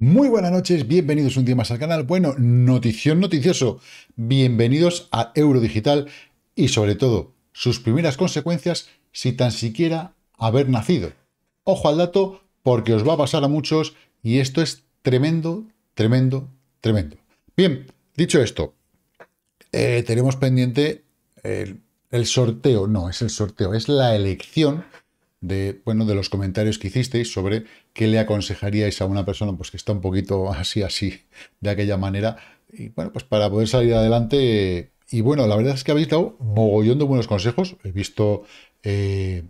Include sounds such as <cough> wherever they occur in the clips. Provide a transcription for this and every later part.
Muy buenas noches, bienvenidos un día más al canal. Bueno, notición noticioso, bienvenidos a Eurodigital y sobre todo sus primeras consecuencias si tan siquiera haber nacido. Ojo al dato porque os va a pasar a muchos y esto es tremendo, tremendo, tremendo. Bien, dicho esto, eh, tenemos pendiente el sorteo, no es el sorteo, es la elección de, bueno, de los comentarios que hicisteis sobre qué le aconsejaríais a una persona pues, que está un poquito <laughs> así, así, de aquella manera. Y bueno, pues para poder salir adelante. Y bueno, la verdad es que habéis dado mogollón de buenos consejos. He visto eh,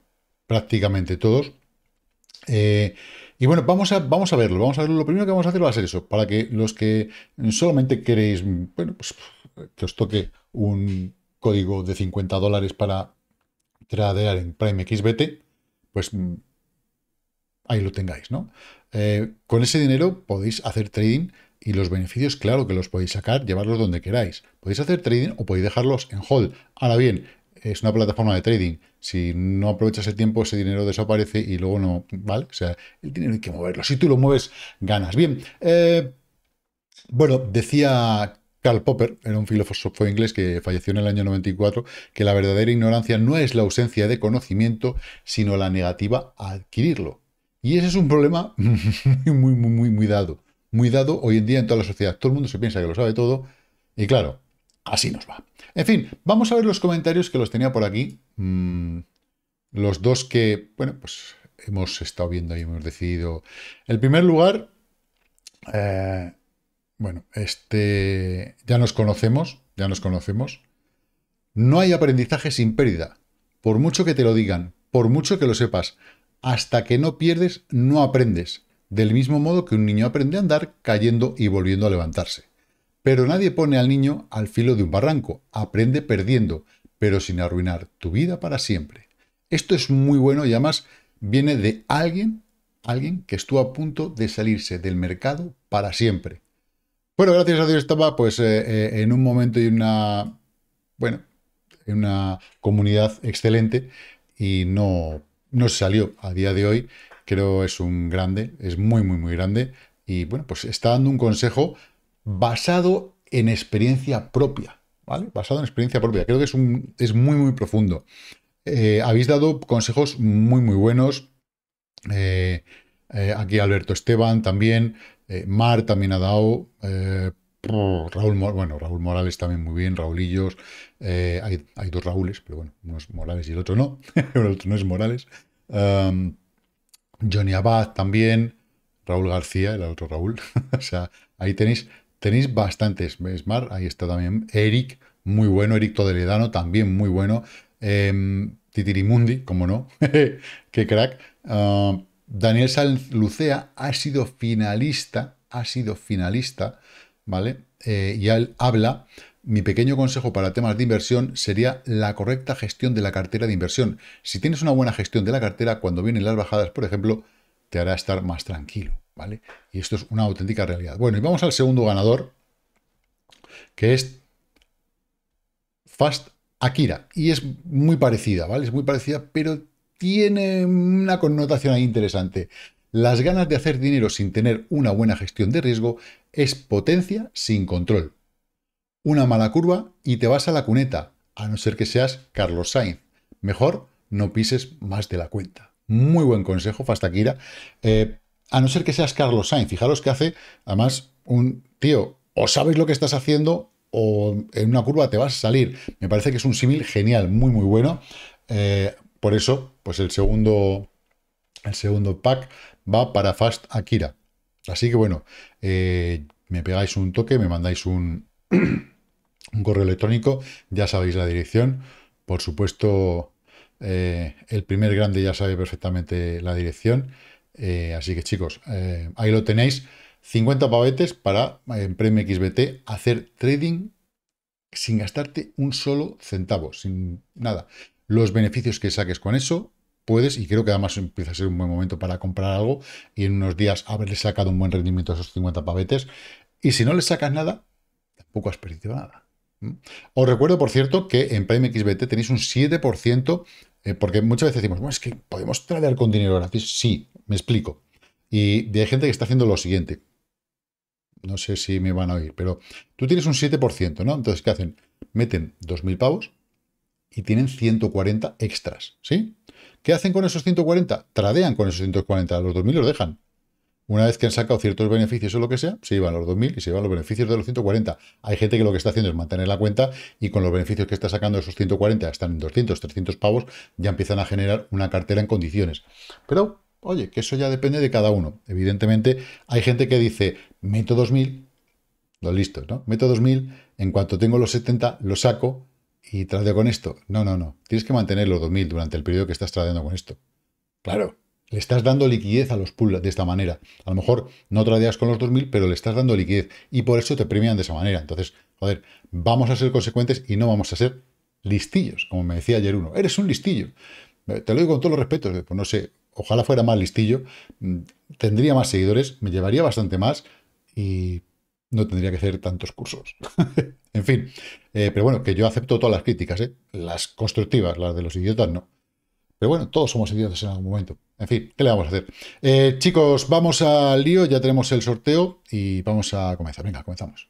prácticamente todos. Eh, y bueno, vamos a, vamos a verlo. Vamos a verlo. Lo primero que vamos a hacer va a ser eso, para que los que solamente queréis, bueno, pues que os toque un código de 50 dólares para tradear en Prime XBT, pues ahí lo tengáis, ¿no? Eh, con ese dinero podéis hacer trading y los beneficios, claro que los podéis sacar, llevarlos donde queráis. Podéis hacer trading o podéis dejarlos en hold. Ahora bien, es una plataforma de trading. Si no aprovechas el tiempo, ese dinero desaparece y luego no, ¿vale? O sea, el dinero hay que moverlo. Si tú lo mueves, ganas. Bien, eh, bueno, decía Karl Popper era un filósofo inglés que falleció en el año 94, que la verdadera ignorancia no es la ausencia de conocimiento, sino la negativa a adquirirlo. Y ese es un problema <laughs> muy, muy, muy, muy dado. Muy dado hoy en día en toda la sociedad. Todo el mundo se piensa que lo sabe todo. Y claro, así nos va. En fin, vamos a ver los comentarios que los tenía por aquí. Mm, los dos que, bueno, pues hemos estado viendo y hemos decidido. El primer lugar, eh, bueno, este ya nos conocemos, ya nos conocemos. No hay aprendizaje sin pérdida. Por mucho que te lo digan, por mucho que lo sepas, hasta que no pierdes, no aprendes. Del mismo modo que un niño aprende a andar cayendo y volviendo a levantarse. Pero nadie pone al niño al filo de un barranco. Aprende perdiendo, pero sin arruinar tu vida para siempre. Esto es muy bueno y además viene de alguien, alguien que estuvo a punto de salirse del mercado para siempre. Bueno, gracias a Dios estaba pues eh, eh, en un momento y una, bueno, en una comunidad excelente y no, no salió a día de hoy. Creo es un grande, es muy, muy, muy grande. Y bueno, pues está dando un consejo basado en experiencia propia, ¿vale? Basado en experiencia propia. Creo que es, un, es muy, muy profundo. Eh, habéis dado consejos muy, muy buenos. aquí Alberto Esteban también. Eh, Mar también ha dado. Eh, Raúl, bueno, Raúl Morales también muy bien, Raulillos, eh, hay, dos Raúles, pero bueno, uno es Morales y el otro no, <laughs> el otro no es Morales. Em, Johnny Abad también, Raúl García, el otro Raúl. <laughs> o sea, ahí tenéis, tenéis bastantes. ¿Ves, Mar? Ahí está también Eric, muy bueno, Eric Todeledano, también muy bueno. Em, Titirimundi, como no, <laughs> qué crack. Em, Daniel Sanz Lucea ha sido finalista, ha sido finalista, ¿vale? Eh, y él habla, mi pequeño consejo para temas de inversión sería la correcta gestión de la cartera de inversión. Si tienes una buena gestión de la cartera, cuando vienen las bajadas, por ejemplo, te hará estar más tranquilo, ¿vale? Y esto es una auténtica realidad. Bueno, y vamos al segundo ganador, que es Fast Akira. Y es muy parecida, ¿vale? Es muy parecida, pero tiene una connotación ahí interesante. Las ganas de hacer dinero sin tener una buena gestión de riesgo es potencia sin control. Una mala curva y te vas a la cuneta, a no ser que seas Carlos Sainz. Mejor no pises más de la cuenta. Muy buen consejo, fastakira eh, a no ser que seas Carlos Sainz. Fijaros que hace, además, un tío, o sabes lo que estás haciendo o en una curva te vas a salir. Me parece que es un símil genial, muy, muy bueno. Eh, por eso, pues el segundo, el segundo pack va para Fast Akira. Así que bueno, eh, me pegáis un toque, me mandáis <clears throat> un, correo electrónico, ya sabéis la dirección. Por supuesto, eh, el primer grande ya sabe perfectamente la dirección. Eh, así que chicos, ahí lo tenéis. 50 pavetes para en Premio XBT hacer trading sin gastarte un solo centavo, sin nada los beneficios que saques con eso, puedes, y creo que además empieza a ser un buen momento para comprar algo y en unos días haberle sacado un buen rendimiento a esos 50 pavetes. Y si no le sacas nada, tampoco has perdido nada. Os recuerdo, por cierto, que en PrimeXBT tenéis un 7%, eh, porque muchas veces decimos, bueno, es que podemos traer con dinero gratis. Sí, me explico. Y hay gente que está haciendo lo siguiente. No sé si me van a oír, pero tú tienes un 7%, ¿no? Entonces, ¿qué hacen? Meten 2.000 pavos, y tienen 140 extras, ¿sí? ¿Qué hacen con esos 140? Tradean con esos 140, los 2.000 los dejan. Una vez que han sacado ciertos beneficios o lo que sea, se iban los 2.000 y se iban los beneficios de los 140. Hay gente que lo que está haciendo es mantener la cuenta y con los beneficios que está sacando esos 140, están en 200, 300 pavos, ya empiezan a generar una cartera en condiciones. Pero, oye, que eso ya depende de cada uno. Evidentemente, hay gente que dice, meto 2.000, lo listo, ¿no? Meto 2.000, en cuanto tengo los 70, los saco y tradeo con esto. No, no, no. Tienes que mantener los 2.000 durante el periodo que estás tradeando con esto. Claro, le estás dando liquidez a los pools de esta manera. A lo mejor no tradeas con los 2.000, pero le estás dando liquidez y por eso te premian de esa manera. Entonces, joder, vamos a ser consecuentes y no vamos a ser listillos, como me decía ayer uno. Eres un listillo. Te lo digo con todos los respetos, pues no sé, ojalá fuera más listillo, mm, tendría más seguidores, me llevaría bastante más y no tendría que hacer tantos cursos. <laughs> en fin, eh, pero bueno, que yo acepto todas las críticas, ¿eh? las constructivas, las de los idiotas no. Pero bueno, todos somos idiotas en algún momento. En fin, ¿qué le vamos a hacer? Eh, chicos, vamos al lío, ya tenemos el sorteo y vamos a comenzar. Venga, comenzamos.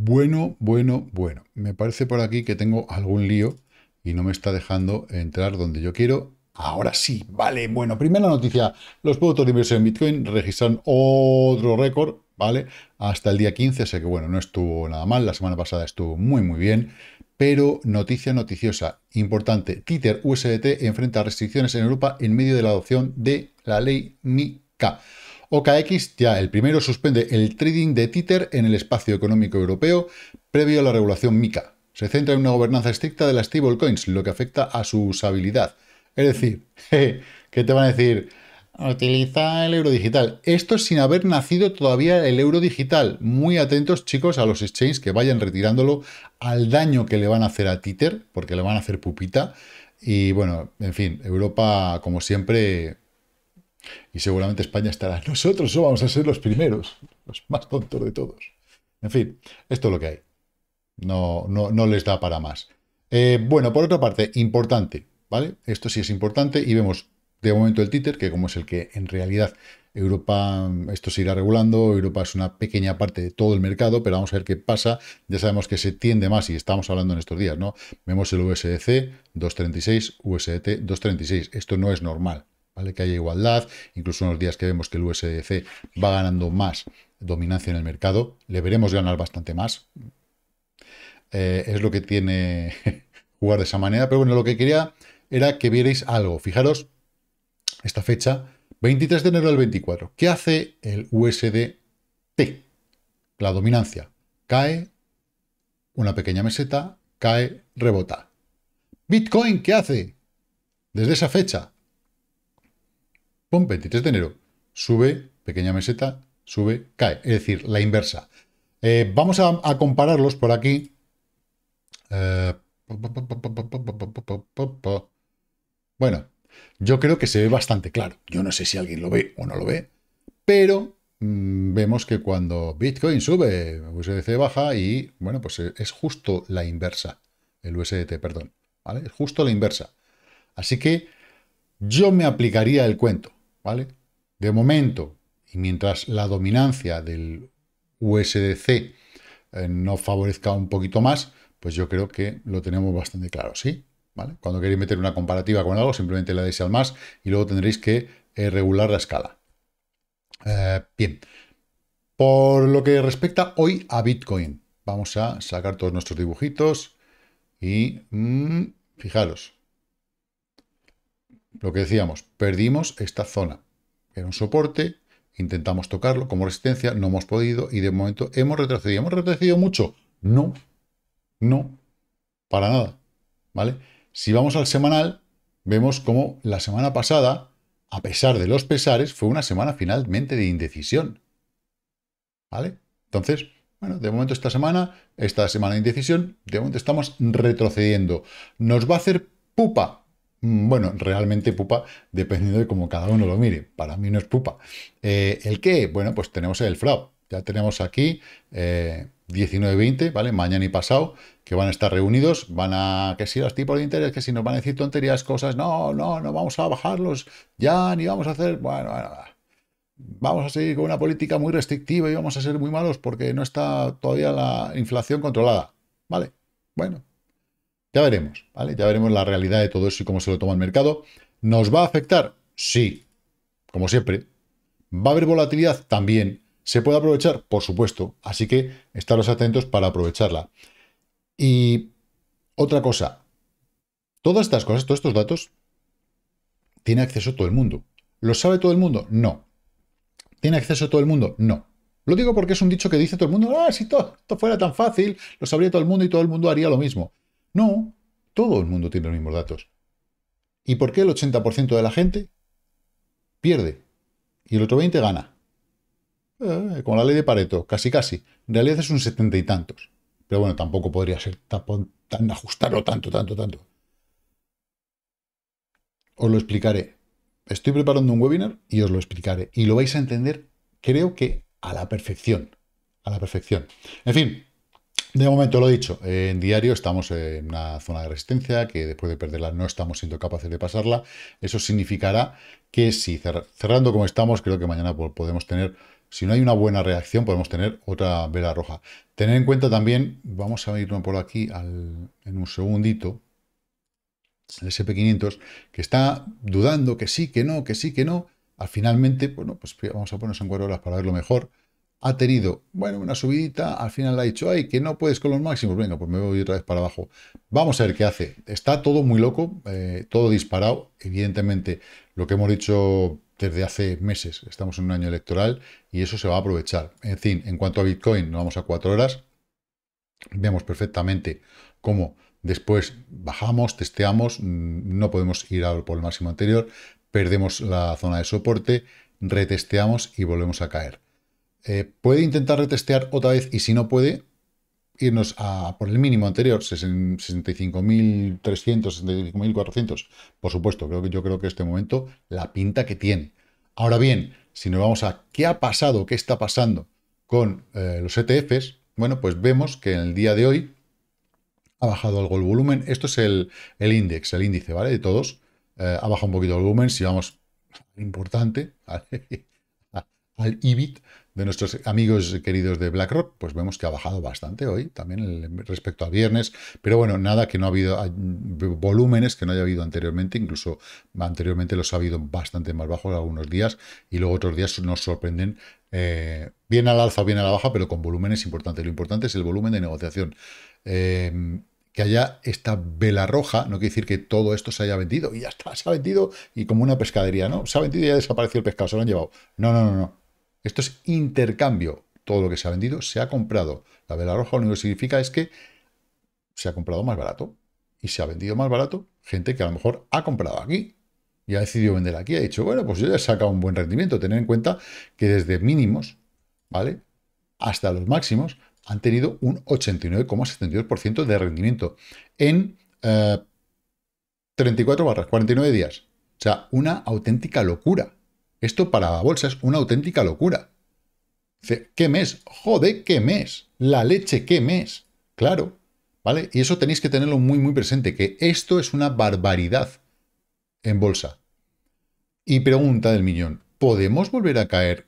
Bueno, bueno, bueno. Me parece por aquí que tengo algún lío y no me está dejando entrar donde yo quiero. Ahora sí, vale, bueno, primera noticia. Los productos de inversión en Bitcoin registran otro récord, ¿vale? Hasta el día 15, sé que bueno, no estuvo nada mal, la semana pasada estuvo muy, muy bien, pero noticia noticiosa, importante, Tether USDT enfrenta restricciones en Europa en medio de la adopción de la ley MICA. OKX ya el primero suspende el trading de Tether en el espacio económico europeo previo a la regulación MICA. Se centra en una gobernanza estricta de las stablecoins, lo que afecta a su usabilidad. Es decir, <laughs> ¿qué te van a decir? Utiliza el euro digital. Esto sin haber nacido todavía el euro digital. Muy atentos, chicos, a los exchanges que vayan retirándolo al daño que le van a hacer a Tether, porque le van a hacer pupita. Y bueno, en fin, Europa, como siempre, y seguramente España estará, nosotros o vamos a ser los primeros, los más tontos de todos. En fin, esto es lo que hay. No, no, no les da para más. Eh, bueno, por otra parte, importante, ¿vale? Esto sí es importante y vemos de momento el títer, que como es el que en realidad Europa, esto se irá regulando, Europa es una pequeña parte de todo el mercado, pero vamos a ver qué pasa, ya sabemos que se tiende más y estamos hablando en estos días, ¿no? Vemos el USDC 236, USDT 236, esto no es normal, que haya igualdad, incluso en los días que vemos que el USDC va ganando más dominancia en el mercado, le veremos ganar bastante más. Eh, es lo que tiene <laughs> jugar de esa manera, pero bueno, lo que quería era que vierais algo. Fijaros, esta fecha, 23 de enero del 24, ¿qué hace el USDT? La dominancia. Cae una pequeña meseta, cae, rebota. Bitcoin, ¿qué hace? Desde esa fecha, pum, 23 de enero, sube, pequeña meseta, sube, cae. Es decir, la inversa. vamos a, compararlos por aquí. bueno, yo creo que se ve bastante claro. Yo no sé si alguien lo ve o no lo ve, pero vemos que cuando Bitcoin sube, USDC baja y, bueno, pues es justo la inversa. El USDT, perdón. ¿vale? Es justo la inversa. Así que yo me aplicaría el cuento. De momento, y mientras la dominancia del USDC eh, no nos favorezca un poquito más, pues yo creo que lo tenemos bastante claro, ¿sí? Cuando queréis meter una comparativa con algo, simplemente le dais al más y luego tendréis que eh, regular la escala. Eh, bien, por lo que respecta hoy a Bitcoin, vamos a sacar todos nuestros dibujitos y mm, fijaros, lo que decíamos, perdimos esta zona. Era un soporte, intentamos tocarlo como resistencia, no hemos podido y de momento hemos retrocedido. ¿Hemos retrocedido mucho? No, no, para nada. ¿Vale? Si vamos al semanal, vemos como la semana pasada, a pesar de los pesares, fue una semana finalmente de indecisión. ¿Vale? Entonces, bueno, de momento esta semana, esta semana de indecisión, de momento estamos retrocediendo. ¿Nos va a hacer pupa? Mm, bueno, realmente pupa, dependiendo de cómo cada uno lo mire. Para mí no es pupa. Eh, ¿El qué? Bueno, pues tenemos el flop. Ya tenemos aquí 19-20, eh, ¿vale? Mañana y pasado, que van a estar reunidos, van a, que si los tipos de interés, que si nos van a decir tonterías, cosas, no, no, no vamos a bajarlos, ya, ni vamos a hacer, bueno, bueno vamos a seguir con una política muy restrictiva y vamos a ser muy malos porque no está todavía la inflación controlada, ¿vale? Bueno, ya veremos, ¿vale? Ya veremos la realidad de todo eso y cómo se lo toma el mercado. ¿Nos va a afectar? Sí, como siempre. ¿Va a haber volatilidad? También. ¿Se puede aprovechar? Por supuesto. Así que estaros atentos para aprovecharla. Y otra cosa, todas estas cosas, todos estos datos, tiene acceso todo el mundo. ¿Lo sabe todo el mundo? No. ¿Tiene acceso todo el mundo? No. Lo digo porque es un dicho que dice todo el mundo, ah, si todo fuera tan fácil, lo sabría todo el mundo y todo el mundo haría lo mismo. No, todo el mundo tiene los mismos datos. ¿Y por qué el 80% de la gente pierde y el otro 20% gana? Eh, con la ley de Pareto, casi casi. En realidad es un setenta y tantos. Pero bueno, tampoco podría ser tan, tan ajustarlo tanto, tanto, tanto. Os lo explicaré. Estoy preparando un webinar y os lo explicaré. Y lo vais a entender, creo que a la perfección. A la perfección. En fin, de momento lo he dicho, en diario estamos en una zona de resistencia que después de perderla no estamos siendo capaces de pasarla. Eso significará que si cerrando como estamos, creo que mañana podemos tener, si no hay una buena reacción, podemos tener otra vela roja. Tener en cuenta también, vamos a irnos por aquí en un segundito, el SP500, que está dudando que sí, que no, que sí, que no. Al finalmente, bueno, pues vamos a ponernos en cuatro horas para verlo mejor ha tenido, bueno, una subidita, al final le ha dicho, ay, que no puedes con los máximos, venga, pues me voy otra vez para abajo. Vamos a ver qué hace. Está todo muy loco, eh, todo disparado, evidentemente, lo que hemos dicho desde hace meses, estamos en un año electoral y eso se va a aprovechar. En fin, en cuanto a Bitcoin, nos vamos a cuatro horas, vemos perfectamente cómo después bajamos, testeamos, mm, no podemos ir por el máximo anterior, perdemos la zona de soporte, retesteamos y volvemos a caer. Eh, puede intentar retestear otra vez y si no puede, irnos a por el mínimo anterior, 65.300, 65.400. Por supuesto, creo que, yo creo que este momento la pinta que tiene. Ahora bien, si nos vamos a qué ha pasado, qué está pasando con eh, los ETFs, bueno, pues vemos que en el día de hoy ha bajado algo el volumen. Esto es el, el índice, el índice, ¿vale? De todos. Eh, ha bajado un poquito el volumen, si vamos, importante, <laughs> al IBIT, de nuestros amigos queridos de BlackRock, pues vemos que ha bajado bastante hoy, también respecto a viernes, pero bueno, nada que no ha habido, volúmenes que no haya habido anteriormente, incluso anteriormente los ha habido bastante más bajos algunos días y luego otros días nos sorprenden eh, bien al alza o bien a la baja, pero con volúmenes importantes. Lo importante es el volumen de negociación. Em, que haya esta vela roja, no quiere decir que todo esto se haya vendido y ya está, se ha vendido y como una pescadería, ¿no? Se ha vendido y ya ha desaparecido el pescado, se lo han llevado. No, no, no, no. Esto es intercambio. Todo lo que se ha vendido se ha comprado. La vela roja lo único que significa es que se ha comprado más barato. Y se ha vendido más barato gente que a lo mejor ha comprado aquí y ha decidido vender aquí. Ha dicho, bueno, pues yo ya he sacado un buen rendimiento. Tener en cuenta que desde mínimos, ¿vale? Hasta los máximos han tenido un 89,72% de rendimiento en 34 eh, barras, 49 días. O sea, una auténtica locura. Esto para bolsa es una auténtica locura. ¿Qué mes? Joder, ¿qué mes? La leche, ¿qué mes? Claro, ¿vale? Y eso tenéis que tenerlo muy, muy presente, que esto es una barbaridad en bolsa. Y pregunta del millón, ¿podemos volver a caer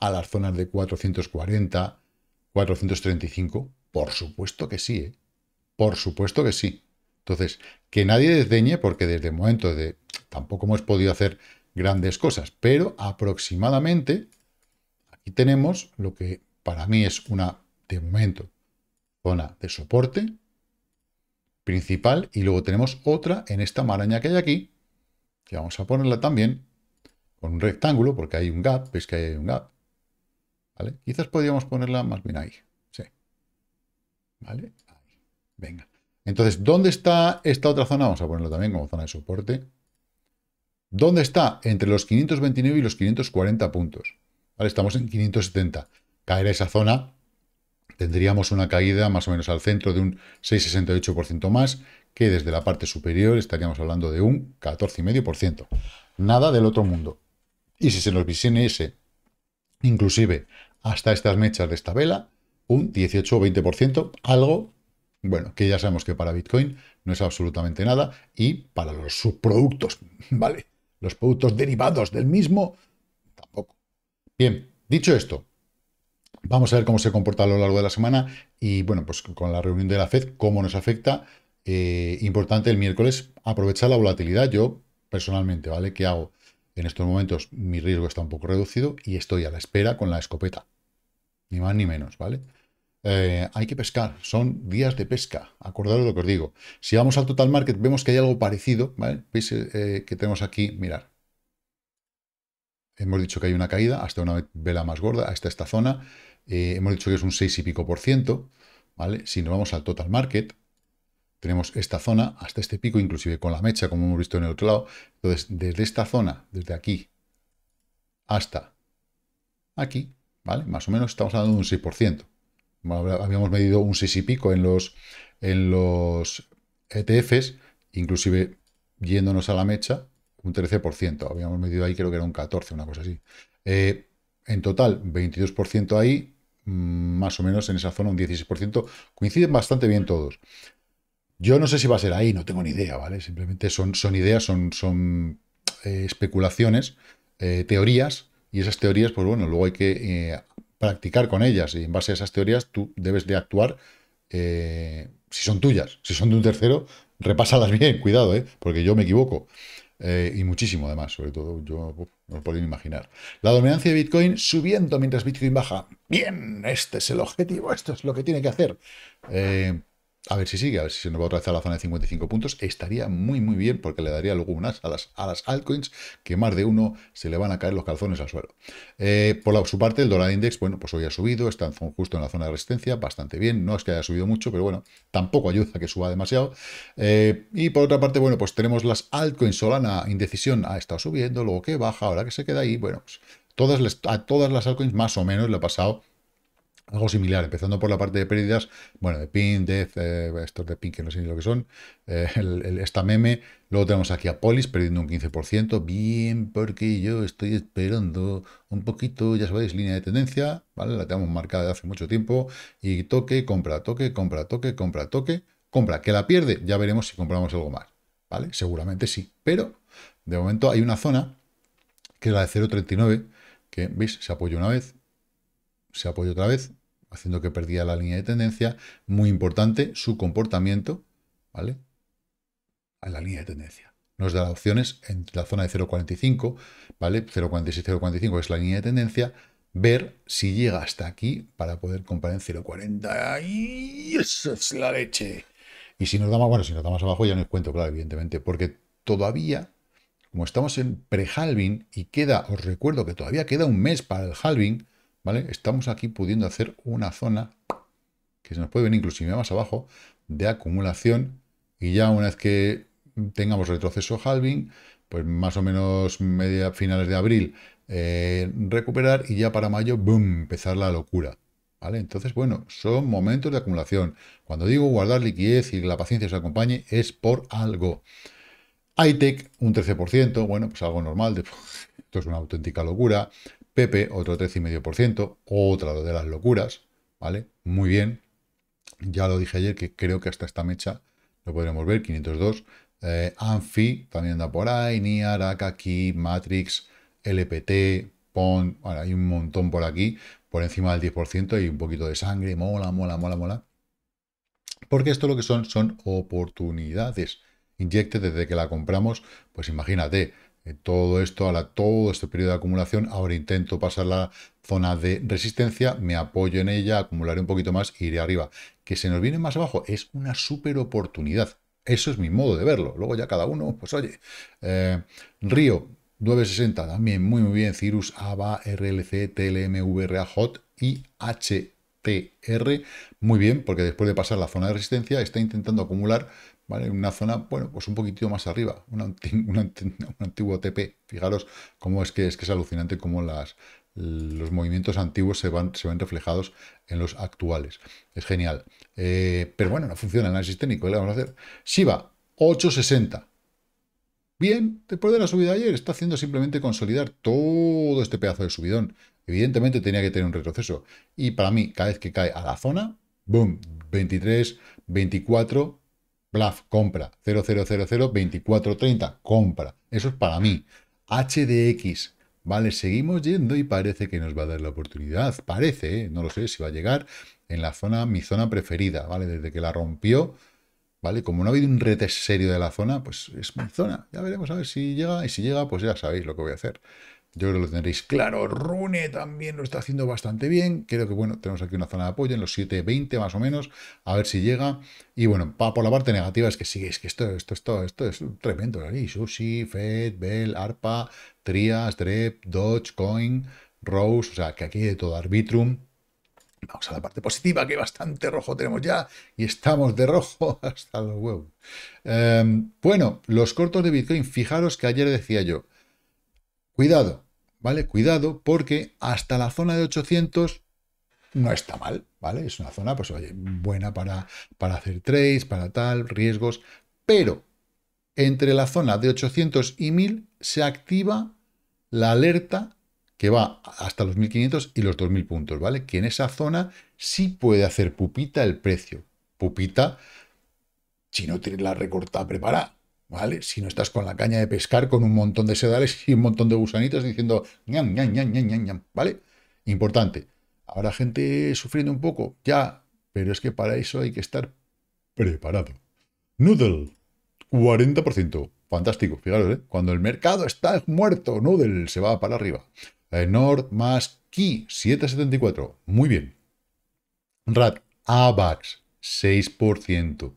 a las zonas de 440, 435? Por supuesto que sí, ¿eh? Por supuesto que sí. Entonces, que nadie desdeñe, porque desde el momento de tampoco hemos podido hacer grandes cosas, pero aproximadamente aquí tenemos lo que para mí es una, de momento, zona de soporte principal y luego tenemos otra en esta maraña que hay aquí, que vamos a ponerla también con un rectángulo porque hay un gap, veis que hay un gap, ¿vale? Quizás podríamos ponerla más bien ahí, sí, ¿vale? Venga. Entonces, ¿dónde está esta otra zona? Vamos a ponerla también como zona de soporte. ¿Dónde está? Entre los 529 y los 540 puntos. Estamos en 570. Caer a esa zona, tendríamos una caída más o menos al centro de un 6,68% más, que desde la parte superior estaríamos hablando de un 14,5%. Nada del otro mundo. Y si se nos visione ese, inclusive hasta estas mechas de esta vela, un 18 o 20%, algo, bueno, que ya sabemos que para Bitcoin no es absolutamente nada y para los subproductos, <laughs> ¿vale? los productos derivados del mismo, tampoco. Bien, dicho esto, vamos a ver cómo se comporta a lo largo de la semana y, bueno, pues con la reunión de la FED, cómo nos afecta. Eh, importante el miércoles aprovechar la volatilidad. Yo, personalmente, ¿vale? ¿Qué hago? En estos momentos mi riesgo está un poco reducido y estoy a la espera con la escopeta. Ni más ni menos, ¿vale? Eh, hay que pescar, son días de pesca, acordaros lo que os digo. Si vamos al total market, vemos que hay algo parecido, ¿vale? Veis eh, que tenemos aquí, mirar. Hemos dicho que hay una caída hasta una vela más gorda, hasta esta zona. Eh, hemos dicho que es un 6 y pico por ciento, ¿vale? Si nos vamos al total market, tenemos esta zona hasta este pico, inclusive con la mecha, como hemos visto en el otro lado. Entonces, desde esta zona, desde aquí hasta aquí, ¿vale? Más o menos estamos hablando de un 6% habíamos medido un 6 y pico en los, en los ETFs, inclusive yéndonos a la mecha, un 13%. Habíamos medido ahí, creo que era un 14%, una cosa así. Eh, en total, 22% ahí, mm, más o menos en esa zona un 16%. Coinciden bastante bien todos. Yo no sé si va a ser ahí, no tengo ni idea, ¿vale? Simplemente son, son ideas, son, son eh, especulaciones, eh, teorías, y esas teorías, pues bueno, luego hay que practicar con ellas y en base a esas teorías tú debes de actuar eh, si son tuyas, si son de un tercero, repasadas <laughs> bien, cuidado, ¿eh? porque yo me equivoco. Eh, y muchísimo además, sobre todo yo no lo podía imaginar. La dominancia de Bitcoin subiendo mientras Bitcoin baja. Bien, este es el objetivo, esto es lo que tiene que hacer. A ver si sigue, a ver si se nos va a vez la zona de 55 puntos. Estaría muy, muy bien porque le daría luego a las, a las altcoins que más de uno se le van a caer los calzones al suelo. Eh, por su parte, el dólar index, bueno, pues hoy ha subido, está justo en la zona de resistencia, bastante bien. No es que haya subido mucho, pero bueno, tampoco ayuda que suba demasiado. Eh, y por otra parte, bueno, pues tenemos las altcoins Solana, indecisión, ha estado subiendo, luego que baja, ahora que se queda ahí. Bueno, pues todas a todas las altcoins más o menos le ha pasado algo similar, empezando por la parte de pérdidas, bueno, de PIN, de eh, estos de PIN que no sé ni lo que son, eh, esta meme, luego tenemos aquí a Polis perdiendo un 15%, bien, porque yo estoy esperando un poquito, ya sabéis, línea de tendencia, ¿vale? La tenemos marcada de hace mucho tiempo, y toque, compra, toque, compra, toque, compra, toque, compra, que la pierde, ya veremos si compramos algo más, ¿vale? Seguramente sí, pero de momento hay una zona, que es la de 0.39, que, ¿veis? Se apoya una vez, se apoyó otra vez, haciendo que perdía la línea de tendencia. Muy importante, su comportamiento, ¿vale? A la línea de tendencia. Nos da opciones en la zona de 0.45, ¿vale? 0.46, 0.45 es la línea de tendencia. Ver si llega hasta aquí para poder comprar en 0.40. ¡Y eso es la leche! Y si nos da bueno, si nos da más abajo ya no es cuento, claro, evidentemente, porque todavía, como estamos en pre-halving y queda, os recuerdo que todavía queda un mes para el halving, Estamos aquí pudiendo hacer una zona que se nos puede venir inclusive más abajo de acumulación y ya una vez que tengamos retroceso halving, pues más o menos media finales de abril eh, recuperar y ya para mayo, boom, empezar la locura. ¿Vale? Entonces, bueno, son momentos de acumulación. Cuando digo guardar liquidez y la paciencia se acompañe, es por algo. Hightech, un 13%, bueno, pues algo normal, <laughs> esto es una auténtica locura. Pepe, otro 13,5%, otra de las locuras, ¿vale? Muy bien. Ya lo dije ayer que creo que hasta esta mecha lo podremos ver, 502. Eh, Anfi también anda por ahí, Niar, Akaki, Matrix, LPT, PON, hay un montón por aquí, por encima del 10% y un poquito de sangre, mola, mola, mola, mola. Porque esto lo que son son oportunidades. Inyecte desde que la compramos, pues imagínate, eh, todo esto, la todo este periodo de acumulación, ahora intento pasar la zona de resistencia, me apoyo en ella, acumularé un poquito más y iré arriba. Que se nos viene más abajo es una super oportunidad. Eso es mi modo de verlo. Luego ya cada uno, pues oye, eh, Río 960 también muy muy bien, Cirrus, ABA, RLC, TLM, VRA, HOT y HTR. Muy bien, porque después de pasar la zona de resistencia está intentando acumular ¿vale? Una zona, bueno, pues un poquitito más arriba, <laughs> un antiguo TP. Fijaros cómo es que es, que es alucinante cómo las, los movimientos antiguos se, van, se ven reflejados en los actuales. Es genial. Eh, pero bueno, no funciona el análisis técnico, ¿eh? le vamos a hacer? Shiba, 860. Bien, después de la subida ayer, está haciendo simplemente consolidar todo este pedazo de subidón. Evidentemente tenía que tener un retroceso. Y para mí, cada vez que cae a la zona, boom, 23, 24, Bluff, compra. 00002430, compra. Eso es para mí. HDX, ¿vale? Seguimos yendo y parece que nos va a dar la oportunidad. Parece, ¿eh? no lo sé si va a llegar en la zona, mi zona preferida, ¿vale? Desde que la rompió, ¿vale? Como no ha habido un retes serio de la zona, pues es mi zona. Ya veremos a ver si llega y si llega, pues ya sabéis lo que voy a hacer. Yo creo que lo tendréis claro. Rune también lo está haciendo bastante bien. Creo que, bueno, tenemos aquí una zona de apoyo en los 7.20 más o menos. A ver si llega. Y bueno, pa, por la parte negativa es que sí, es que esto, esto, esto, esto es tremendo. Aquí, ¿eh? Sushi, Fed, Bell, ARPA, Trias, DREP, Coin Rose. O sea, que aquí hay de todo. Arbitrum. Vamos a la parte positiva, que bastante rojo tenemos ya, y estamos de rojo <laughs> hasta los huevos. Em, bueno, los cortos de Bitcoin, fijaros que ayer decía yo, cuidado, ¿vale? Cuidado, porque hasta la zona de 800 no está mal, ¿vale? Es una zona, pues, buena para, para hacer trades, para tal, riesgos, pero entre la zona de 800 y 1000 se activa la alerta que va hasta los 1500 y los 2000 puntos, ¿vale? Que en esa zona sí puede hacer pupita el precio. Pupita si no tienes la recortada preparada. ¿vale? Si no estás con la caña de pescar, con un montón de sedales <laughs> y un montón de gusanitos diciendo ñam, ñam, ñam, ñam, ñam, ¿vale? Importante. ¿Habrá gente sufriendo un poco? Ya, pero es que para eso hay que estar preparado. Noodle, 40%. Fantástico, fijaros, ¿eh? Cuando el mercado está muerto, Noodle se va para arriba. Eh, Nord más Key, 7,74. Muy bien. RAT, AVAX, 6%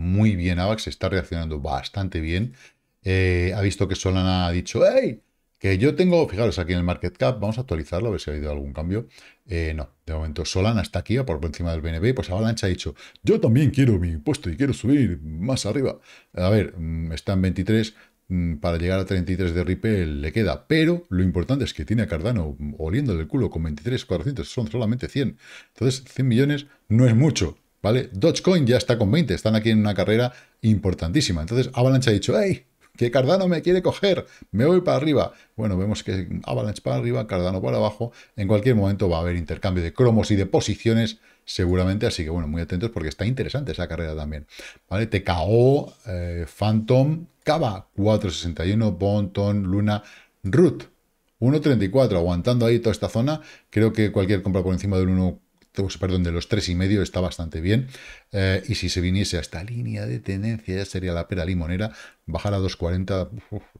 muy bien AVAX, está reaccionando bastante bien. Eh, ha visto que Solana ha dicho, ¡Hey! Que yo tengo, fijaros aquí en el market cap, vamos a actualizarlo a ver si ha habido algún cambio. Eh, no, de momento Solana está aquí, por encima del BNB, pues Avalanche ha dicho, yo también quiero mi puesto y quiero subir más arriba. A ver, mm, está en 23, mm, para llegar a 33 de Ripple le queda, pero lo importante es que tiene a Cardano oliendo del culo con 23, 400, son solamente 100. Entonces, 100 millones no es mucho, ¿vale? Dogecoin ya está con 20, están aquí en una carrera importantísima. Entonces Avalanche ha dicho, ¡Ey! Que Cardano me quiere coger, me voy para arriba. Bueno, vemos que Avalanche para arriba, Cardano para abajo. En cualquier momento va a haber intercambio de cromos y de posiciones, seguramente. Así que, bueno, muy atentos porque está interesante esa carrera también. ¿Vale? TKO, eh, Phantom, Cava 461, Bonton, Luna, Root 1.34, aguantando ahí toda esta zona. Creo que cualquier compra por encima del 1 perdón, de los 3,5 está bastante bien. Eh, y si se viniese a esta línea de tendencia, ya sería la pera limonera. Bajar a 2,40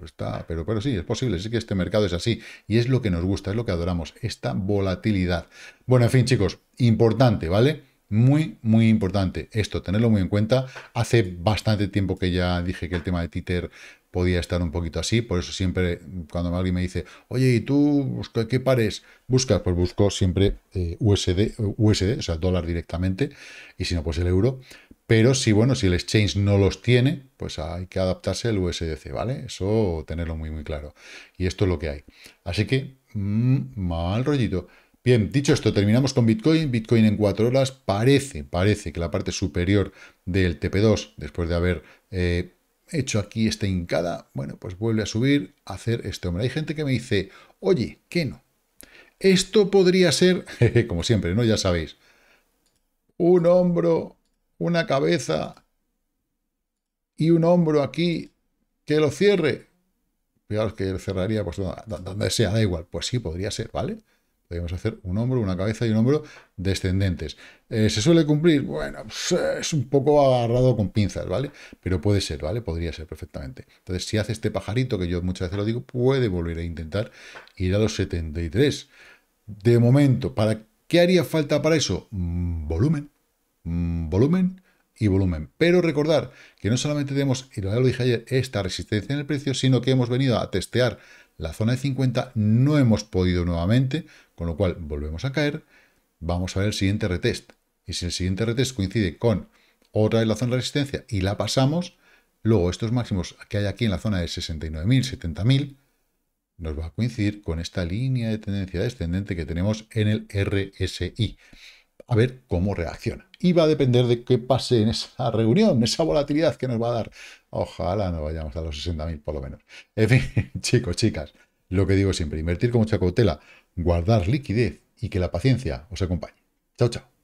está, pero, pero sí, es posible. Sí que este mercado es así. Y es lo que nos gusta, es lo que adoramos, esta volatilidad. Bueno, en fin, chicos, importante, ¿vale? Muy, muy importante esto, tenerlo muy en cuenta. Hace bastante tiempo que ya dije que el tema de Twitter podía estar un poquito así, por eso siempre cuando alguien me dice, oye, ¿y tú qué pares buscas? Pues busco siempre eh, USD, USD, o sea, dólar directamente, y si no, pues el euro. Pero si, bueno, si el exchange no los tiene, pues hay que adaptarse al USDC, ¿vale? Eso tenerlo muy, muy claro. Y esto es lo que hay. Así que, mm, mal rollito. Bien, dicho esto, terminamos con Bitcoin. Bitcoin en 4 horas parece, parece que la parte superior del TP2, después de haber eh, hecho aquí esta hincada, bueno, pues vuelve a subir, a hacer este hombre. Hay gente que me dice, oye, ¿qué no? Esto podría ser, <laughs> como siempre, ¿no? Ya sabéis, un hombro, una cabeza y un hombro aquí que lo cierre. peor que cerraría, pues donde sea, da igual. Pues sí, podría ser, ¿vale? Podríamos hacer un hombro, una cabeza y un hombro descendentes. Eh, ¿Se suele cumplir? Bueno, pues, eh, es un poco agarrado con pinzas, ¿vale? Pero puede ser, ¿vale? Podría ser perfectamente. Entonces, si hace este pajarito, que yo muchas veces lo digo, puede volver a intentar ir a los 73. De momento, ¿para qué haría falta para eso? Mm, volumen, mm, volumen y volumen. Pero recordar que no solamente tenemos, y lo dije ayer, esta resistencia en el precio, sino que hemos venido a testear la zona de 50, no hemos podido nuevamente con lo cual, volvemos a caer, vamos a ver el siguiente retest. Y si el siguiente retest coincide con otra de la zona de resistencia y la pasamos, luego estos máximos que hay aquí en la zona de 69.000, 70.000, nos va a coincidir con esta línea de tendencia descendente que tenemos en el RSI. A ver cómo reacciona. Y va a depender de qué pase en esa reunión, esa volatilidad que nos va a dar. Ojalá no vayamos a los 60.000 por lo menos. En fin, <laughs> chicos, chicas, lo que digo siempre, invertir con mucha cautela guardar liquidez y que la paciencia os acompañe. Chao, chao.